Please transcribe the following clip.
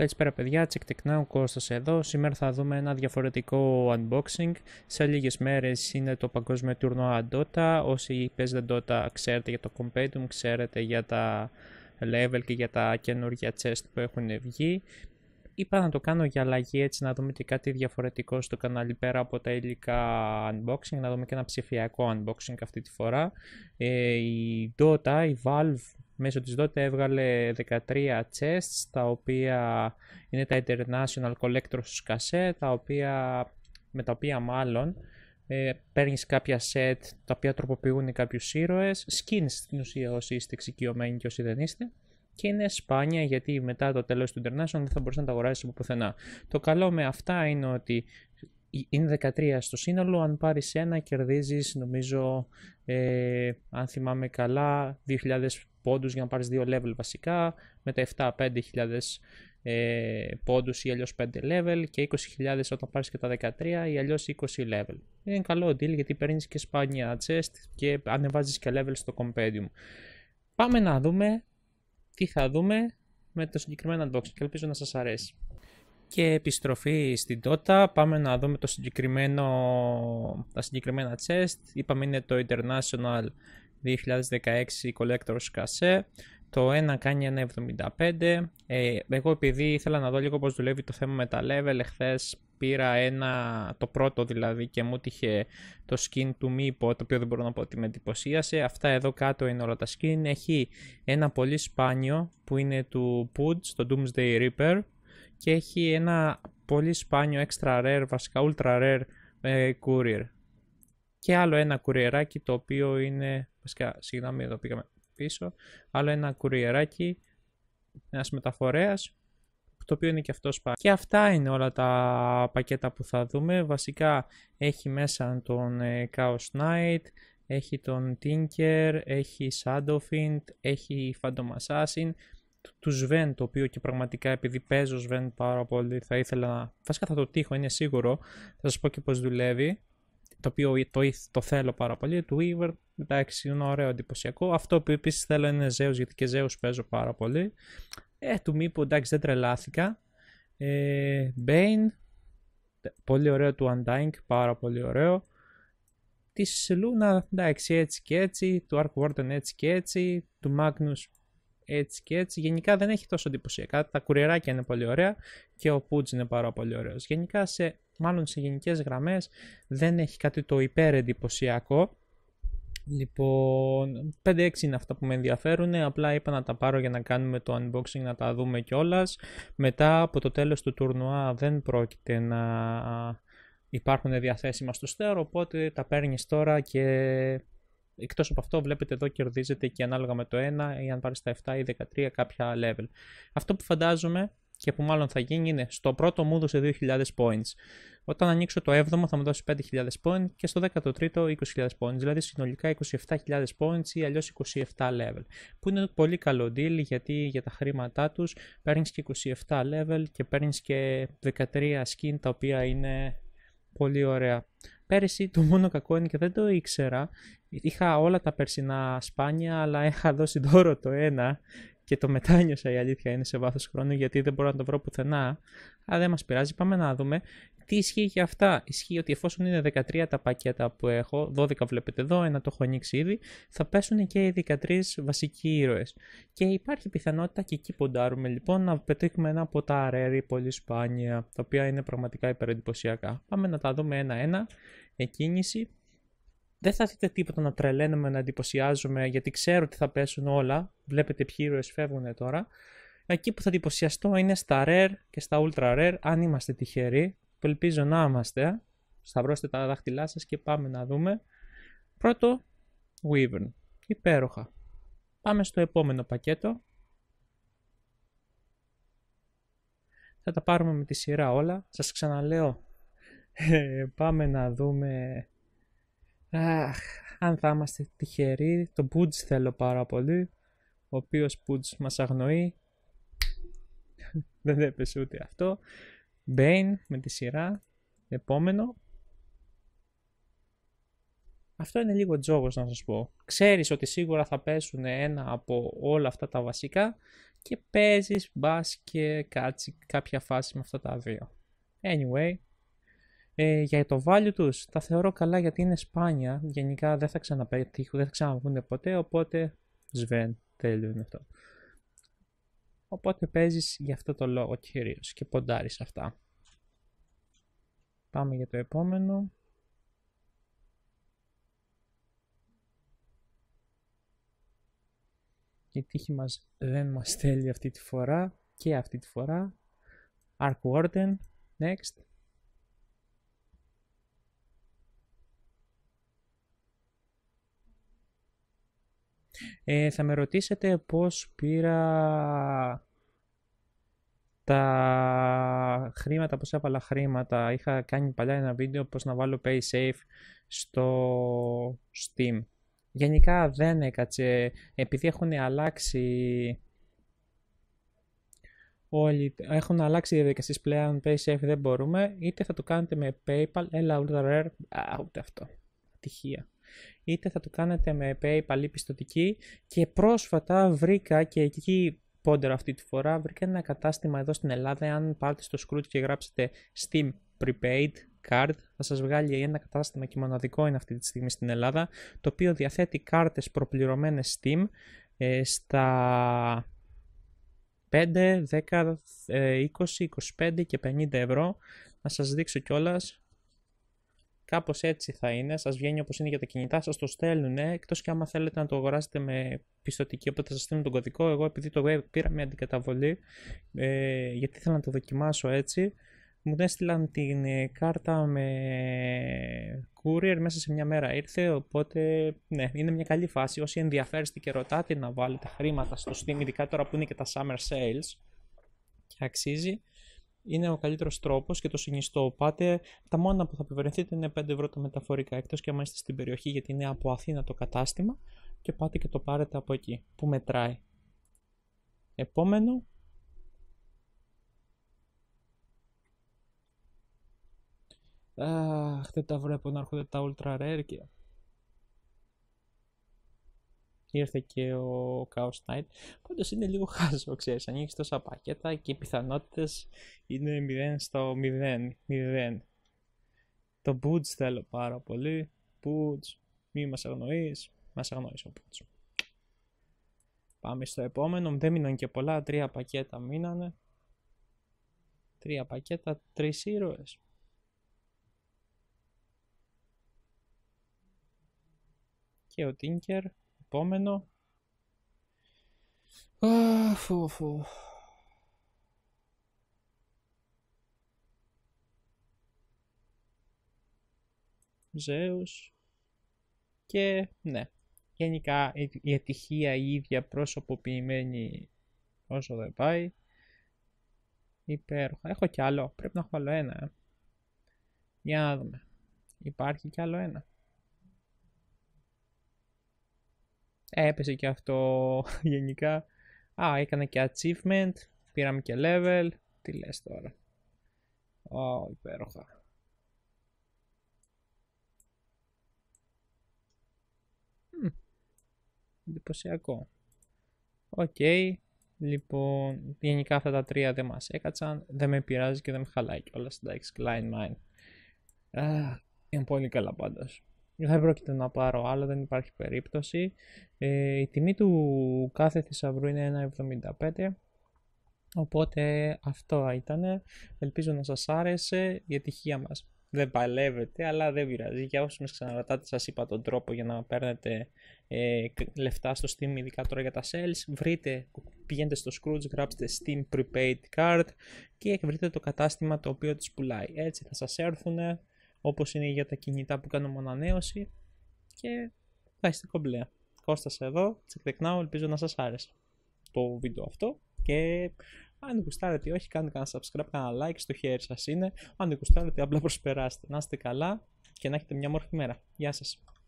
Καλησπέρα παιδιά, Now, Κώστας εδώ. Σήμερα θα δούμε ένα διαφορετικό unboxing. Σε λίγες μέρες είναι το παγκόσμιο τουρνό Dota. Όσοι παίζετε Dota ξέρετε για το compendium, ξέρετε για τα level και για τα καινούργια chest που έχουν βγει. Είπα να το κάνω για αλλαγή έτσι να δούμε και κάτι διαφορετικό στο κανάλι πέρα από τα υλικά unboxing, να δούμε και ένα ψηφιακό unboxing αυτή τη φορά. Ε, η Dota, η Valve Μέσω της Dota έβγαλε 13 chests, τα οποία είναι τα International Collectors Cassette, τα οποία, με τα οποία μάλλον ε, παίρνεις κάποια set τα οποία τροποποιούν κάποιους ήρωες, skins στην ουσία όσοι είστε εξοικειωμένοι και όσοι δεν είστε και είναι σπάνια γιατί μετά το τέλος του International δεν θα μπορείς να τα αγοράσεις από πουθενά. Το καλό με αυτά είναι ότι είναι 13 στο σύνολο, αν πάρεις ένα κερδίζεις νομίζω, ε, αν θυμάμαι καλά, 2.000 πόντους για να πάρεις δύο level βασικά, με τα 7 5 ε, πόντους ή αλλιώς 5 level και 20.000 όταν πάρεις και τα 13 ή αλλιώς 20 level. Είναι καλό deal γιατί παίρνεις και σπάνια chest και ανεβάζεις και level στο compendium. Πάμε να δούμε τι θα δούμε με το συγκεκριμένο unboxing και ελπίζω να σας αρέσει. Και επιστροφή στην Dota, πάμε να δούμε το συγκεκριμένο, τα συγκεκριμένα chest. Είπαμε είναι το International 2016 Collector's Casse, Το ένα κάνει 1.75, ε, εγώ επειδή ήθελα να δω λίγο πώς δουλεύει το θέμα με τα level, εχθές πήρα ένα, το πρώτο δηλαδή και μου είχε το skin του Meepo, το οποίο δεν μπορώ να πω ότι με εντυπωσίασε. Αυτά εδώ κάτω είναι όλα τα skin. Έχει ένα πολύ σπάνιο που είναι του Pudge, το Doomsday Reaper και έχει ένα πολύ σπάνιο extra rare, βασικά ultra rare ε, courier. Και άλλο ένα κουριεράκι το οποίο είναι Βασικά, συγγνώμη, εδώ πήγαμε πίσω. Άλλο ένα κουριεράκι, ένας μεταφορέας, το οποίο είναι και αυτός πάλι. Και αυτά είναι όλα τα πακέτα που θα δούμε. Βασικά έχει μέσα τον ε, Chaos Knight, έχει τον Tinker, έχει Shadowfint, έχει Phantom Assassin, του Sven το οποίο και πραγματικά επειδή παίζω Sven πάρα πολύ θα ήθελα να... Βασικά θα το τύχω, είναι σίγουρο. Θα σας πω και πώς δουλεύει το οποίο το, το θέλω πάρα πολύ, του Weaver, εντάξει, είναι ωραίο εντυπωσιακό. Αυτό που επίσης θέλω είναι Zeus, γιατί και Zeus παίζω πάρα πολύ. Ε, του Μήπου, εντάξει, δεν τρελάθηκα. Ε, Bane, πολύ ωραίο του Undying, πάρα πολύ ωραίο. Της Luna, εντάξει, έτσι και έτσι, του Ark Warden έτσι και έτσι, του Magnus έτσι και έτσι. Γενικά δεν έχει τόσο εντυπωσιακά. Τα κουριεράκια είναι πολύ ωραία και ο Pudge είναι πάρα πολύ ωραίος. Γενικά σε μάλλον σε γενικές γραμμές δεν έχει κάτι το εντυπωσιακο λοιπον Λοιπόν, 5-6 είναι αυτά που με ενδιαφέρουν. Απλά είπα να τα πάρω για να κάνουμε το unboxing, να τα δούμε κιόλας. Μετά από το τέλος του τουρνουά δεν πρόκειται να υπάρχουν διαθέσιμα στο στερ, οπότε τα παίρνεις τώρα και εκτός από αυτό βλέπετε εδώ κερδίζετε και ανάλογα με το 1 ή αν πάρεις τα 7 ή 13 κάποια level. Αυτό που φαντάζομαι και που μάλλον θα γίνει είναι στο πρώτο μου έδωσε 2.000 points. Όταν ανοίξω το 7ο θα μου δώσει 5.000 points και στο 13ο 20.000 points. Δηλαδή συνολικά 27.000 points ή αλλιώς 27 level. Που είναι πολύ καλό deal γιατί για τα χρήματά τους Παίρνεις και 27 level και παίρνεις και 13 skin τα οποία είναι πολύ ωραία. Πέρυσι το μόνο κακό είναι και δεν το ήξερα. Είχα όλα τα περσινά σπάνια αλλά είχα δώσει δώρο το ένα και το μετάνιωσα η αλήθεια είναι σε βάθος χρόνου γιατί δεν μπορώ να το βρω πουθενά. Αλλά δεν μας πειράζει, πάμε να δούμε τι ισχύει για αυτά. Ισχύει ότι εφόσον είναι 13 τα πακέτα που έχω, 12 βλέπετε εδώ, ένα το έχω ανοίξει ήδη, θα πέσουν και οι 13 βασικοί ήρωες. Και υπάρχει πιθανότητα και εκεί ποντάρουμε λοιπόν να πετύχουμε ένα από τα αρέρι πολύ σπάνια, τα οποία είναι πραγματικά υπερεντυπωσιακά. Πάμε να τα δούμε ένα-ένα, εκκίνηση, δεν θα δείτε τίποτα να τρελαίνουμε, να εντυπωσιάζουμε, γιατί ξέρω ότι θα πέσουν όλα. Βλέπετε ποιοι ήρωες φεύγουν τώρα. Εκεί που θα εντυπωσιαστώ είναι στα rare και στα ultra rare, αν είμαστε τυχεροί, που ελπίζω να είμαστε. Σταυρώστε τα δάχτυλά σας και πάμε να δούμε. Πρώτο, Wyvern. Υπέροχα. Πάμε στο επόμενο πακέτο. Θα τα πάρουμε με τη σειρά όλα. Σας ξαναλέω, ε, πάμε να δούμε Αχ, αν θα είμαστε τυχεροί, το Πούτζ θέλω πάρα πολύ, ο οποίος Πούτζ μας αγνοεί. Δεν έπεσε ούτε αυτό. Μπέιν με τη σειρά, επόμενο. Αυτό είναι λίγο τζόγος να σας πω. Ξέρεις ότι σίγουρα θα πέσουν ένα από όλα αυτά τα βασικά και παίζεις μπα και κάτσει κάποια φάση με αυτά τα δύο. Anyway, ε, για το value τους τα θεωρώ καλά γιατί είναι σπάνια, γενικά δεν θα ξαναπετύχουν, δεν θα ξαναβγούν ποτέ, οπότε σβέν, τέλειο είναι αυτό. Οπότε παίζεις για αυτό το λόγο κυρίως και ποντάρεις αυτά. Πάμε για το επόμενο. Η τύχη μας δεν μας θέλει αυτή τη φορά και αυτή τη φορά. Arc Warden, next. Ε, θα με ρωτήσετε πώς πήρα τα χρήματα, πώς έβαλα χρήματα. Είχα κάνει παλιά ένα βίντεο πώς να βάλω pay safe στο Steam. Γενικά δεν έκατσε, επειδή έχουν αλλάξει όλοι έχουν αλλάξει οι διαδικασίες πλέον. safe δεν μπορούμε. Είτε θα το κάνετε με PayPal, έλα, ultra ούτε αυτό. τυχεία είτε θα το κάνετε με PayPal ή πιστοτική και πρόσφατα βρήκα και εκεί πόντερα αυτή τη φορά, βρήκα ένα κατάστημα εδώ στην Ελλάδα, αν πάτε στο Scrooge και γράψετε Steam Prepaid Card, θα σας βγάλει ένα κατάστημα και μοναδικό είναι αυτή τη στιγμή στην Ελλάδα, το οποίο διαθέτει κάρτες προπληρωμένες Steam ε, στα 5, 10, 20, 25 και 50 ευρώ. Να σας δείξω κιόλας Κάπως έτσι θα είναι. Σας βγαίνει όπως είναι για τα κινητά, σας το στέλνουν. Εκτός και άμα θέλετε να το αγοράσετε με πιστοτική, οπότε σας στείλουν τον κωδικό. Εγώ επειδή το πήρα με αντικαταβολή, ε, γιατί ήθελα να το δοκιμάσω έτσι, μου έστειλαν την ε, κάρτα με ε, courier μέσα σε μια μέρα ήρθε, οπότε ναι, είναι μια καλή φάση. Όσοι ενδιαφέρεστε και ρωτάτε να βάλετε χρήματα στο Steam, ειδικά τώρα που είναι και τα Summer Sales αξίζει, είναι ο καλύτερος τρόπος και το συνιστώ. Πάτε, τα μόνα που θα επιβαρυνθείτε είναι 5 ευρώ τα μεταφορικά, εκτός και αν είστε στην περιοχή, γιατί είναι από Αθήνα το κατάστημα και πάτε και το πάρετε από εκεί, που μετράει. Επόμενο. Αχ, δεν τα βλέπω να έρχονται τα ultra rare και ήρθε και ο Chaos Knight. Πάντως είναι λίγο χάσο, ξέρεις. Ανοίξει τόσα πακέτα και οι πιθανότητες είναι 0 στο 0. 0. Το Boots θέλω πάρα πολύ. Boots, μη μας αγνοείς. Μας αγνοείς ο Boots. Πάμε στο επόμενο. Δεν μείναν και πολλά. Τρία πακέτα μείνανε. Τρία πακέτα, τρεις ήρωες. Και ο Tinker επόμενο. Α, Ζέους. Και ναι, γενικά η ατυχία η ίδια προσωποποιημένη όσο δεν πάει. Υπέροχα. Έχω κι άλλο. Πρέπει να έχω άλλο ένα. Ε. Για να δούμε. Υπάρχει κι άλλο ένα. Έπεσε και αυτό γενικά. Α, έκανα και achievement. Πήραμε και level. Τι λες τώρα. Ω, υπέροχα. Εντυπωσιακό. Οκ. Okay. Λοιπόν, γενικά αυτά τα τρία δεν μας έκατσαν. Δεν με πειράζει και δεν με χαλάει κιόλας. Εντάξει, Klein Mine. είναι πολύ καλά πάντως δεν πρόκειται να πάρω άλλο, δεν υπάρχει περίπτωση. Ε, η τιμή του κάθε θησαυρού είναι 1,75. Οπότε αυτό ήταν. Ελπίζω να σας άρεσε η ατυχία μας. Δεν παλεύετε, αλλά δεν πειράζει. Για όσους μας ξαναρωτάτε, σας είπα τον τρόπο για να παίρνετε ε, λεφτά στο Steam, ειδικά τώρα για τα sales. Βρείτε, πηγαίνετε στο Scrooge, γράψτε Steam Prepaid Card και βρείτε το κατάστημα το οποίο τους πουλάει. Έτσι θα σας έρθουν όπως είναι για τα κινητά που κάνω μονανέωση και είστε κομπλέ. Κώστας εδώ, τσεκτεκνάω ελπίζω να σας άρεσε το βίντεο αυτό και αν γουστάρετε όχι κάντε κανένα subscribe, κανένα like, στο χέρι σας είναι, αν δεν γουστάρετε απλά προσπεράστε, να είστε καλά και να έχετε μια μόρφη μέρα. Γεια σας.